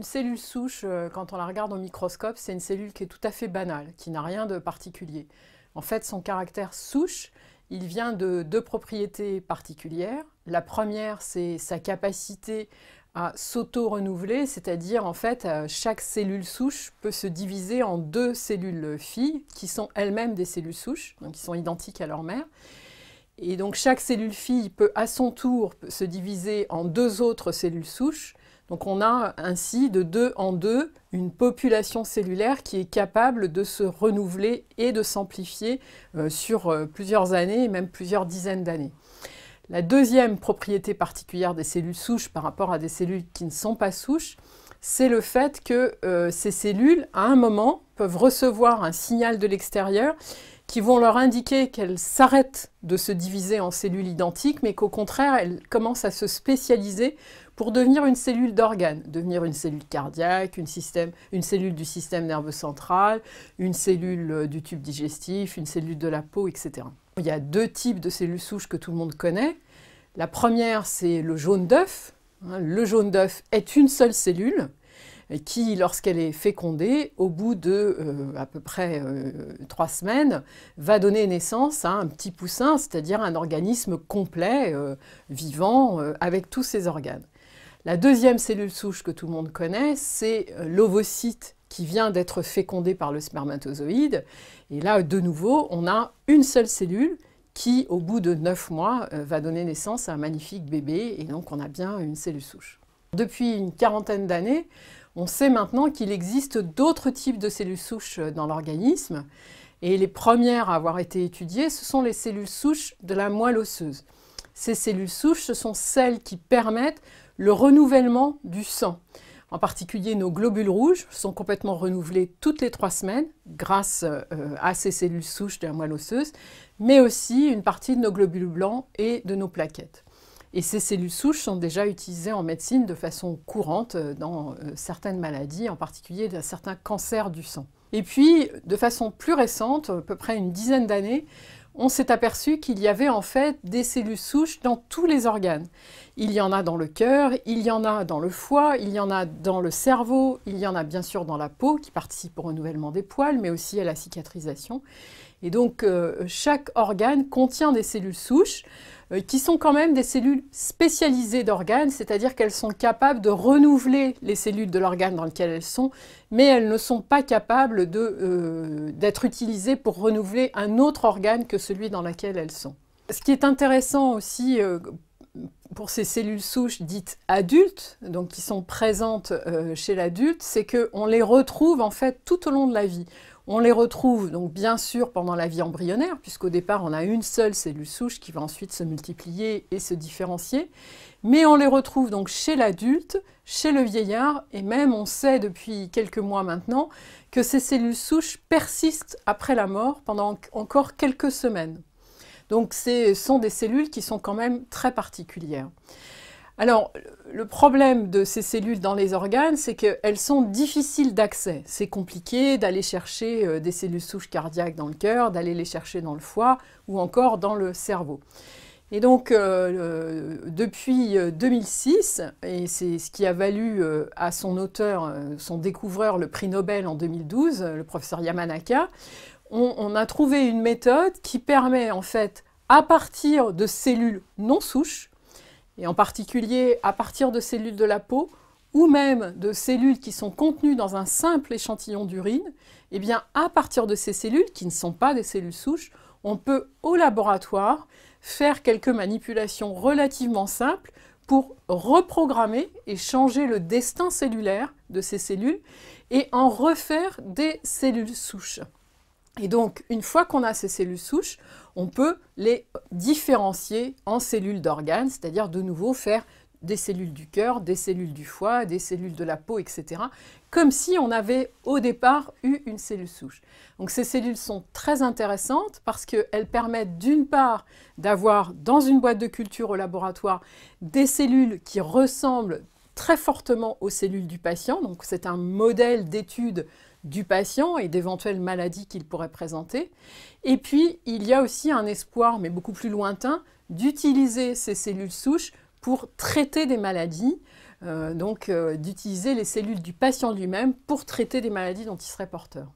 Une cellule souche, euh, quand on la regarde au microscope, c'est une cellule qui est tout à fait banale, qui n'a rien de particulier. En fait, son caractère souche, il vient de deux propriétés particulières. La première, c'est sa capacité à s'auto-renouveler, c'est-à-dire en fait euh, chaque cellule souche peut se diviser en deux cellules filles qui sont elles-mêmes des cellules souches, donc qui sont identiques à leur mère. Et donc chaque cellule fille peut à son tour se diviser en deux autres cellules souches donc on a ainsi de deux en deux une population cellulaire qui est capable de se renouveler et de s'amplifier euh, sur euh, plusieurs années et même plusieurs dizaines d'années. La deuxième propriété particulière des cellules souches par rapport à des cellules qui ne sont pas souches, c'est le fait que euh, ces cellules, à un moment, peuvent recevoir un signal de l'extérieur qui vont leur indiquer qu'elles s'arrêtent de se diviser en cellules identiques, mais qu'au contraire, elles commencent à se spécialiser pour devenir une cellule d'organe, devenir une cellule cardiaque, une, cellule du système nerveux central, une cellule euh, du tube digestif, une cellule de la peau, etc. Il y a deux types de cellules souches que tout le monde connaît. La première, c'est le jaune d'œuf. Hein. Le jaune d'œuf est une seule cellule qui, lorsqu'elle est fécondée, au bout de euh, à peu près euh, trois semaines, va donner naissance à un petit poussin, c'est-à-dire un organisme complet, vivant, avec tous ses organes. La deuxième cellule souche que tout le monde connaît, c'est euh, l'ovocyte qui vient d'être fécondé par le spermatozoïde. Et là, de nouveau, on a une seule cellule qui, au bout de neuf mois, euh, va donner naissance à un magnifique bébé. Et donc, on a bien une cellule souche. Depuis une quarantaine d'années, on sait maintenant qu'il existe d'autres types de cellules souches euh, dans l'organisme. Et les premières à avoir été étudiées, ce sont les cellules souches de la moelle osseuse. Ces cellules souches, ce sont celles qui permettent le renouvellement du sang. En particulier, nos globules rouges sont complètement renouvelés toutes les trois semaines grâce euh, à ces cellules souches de la moelle osseuse, mais aussi une partie de nos globules blancs et de nos plaquettes. Et ces cellules souches sont déjà utilisées en médecine de façon courante euh, dans euh, certaines maladies, en particulier dans certains cancers du sang. Et puis, de façon plus récente, à peu près une dizaine d'années, on s'est aperçu qu'il y avait en fait des cellules souches dans tous les organes. Il y en a dans le cœur, il y en a dans le foie, il y en a dans le cerveau, il y en a bien sûr dans la peau qui participe au renouvellement des poils, mais aussi à la cicatrisation. Et donc, euh, chaque organe contient des cellules souches euh, qui sont quand même des cellules spécialisées d'organes, c'est-à-dire qu'elles sont capables de renouveler les cellules de l'organe dans lequel elles sont, mais elles ne sont pas capables euh, d'être utilisées pour renouveler un autre organe que celui dans lequel elles sont. Ce qui est intéressant aussi pour ces cellules souches dites adultes, donc qui sont présentes chez l'adulte, c'est qu'on les retrouve en fait tout au long de la vie. On les retrouve donc bien sûr pendant la vie embryonnaire, puisqu'au départ on a une seule cellule souche qui va ensuite se multiplier et se différencier, mais on les retrouve donc chez l'adulte, chez le vieillard, et même on sait depuis quelques mois maintenant que ces cellules souches persistent après la mort pendant encore quelques semaines. Donc ce sont des cellules qui sont quand même très particulières. Alors, le problème de ces cellules dans les organes, c'est qu'elles sont difficiles d'accès. C'est compliqué d'aller chercher euh, des cellules souches cardiaques dans le cœur, d'aller les chercher dans le foie ou encore dans le cerveau. Et donc, euh, depuis 2006, euh, et c'est ce qui a valu à son auteur, son découvreur, le prix Nobel en 2012, le professeur Yamanaka, on a trouvé une méthode qui permet en fait, à partir de cellules non souches, et en particulier à partir de cellules de la peau ou même de cellules qui sont contenues dans un simple échantillon d'urine, eh bien à partir de ces cellules, qui ne sont pas des cellules souches, on peut au laboratoire faire quelques manipulations relativement simples pour reprogrammer et changer le destin cellulaire de ces cellules et en refaire des cellules souches. Et donc, une fois qu'on a ces cellules souches, on peut les différencier en cellules d'organes, c'est-à-dire de nouveau faire des cellules du cœur, des cellules du foie, des cellules de la peau, etc. Comme si on avait au départ eu une cellule souche. Donc ces cellules sont très intéressantes parce qu'elles permettent d'une part d'avoir dans une boîte de culture au laboratoire des cellules qui ressemblent très fortement aux cellules du patient. Donc c'est un modèle d'étude du patient et d'éventuelles maladies qu'il pourrait présenter. Et puis, il y a aussi un espoir, mais beaucoup plus lointain, d'utiliser ces cellules souches pour traiter des maladies, euh, donc euh, d'utiliser les cellules du patient lui-même pour traiter des maladies dont il serait porteur.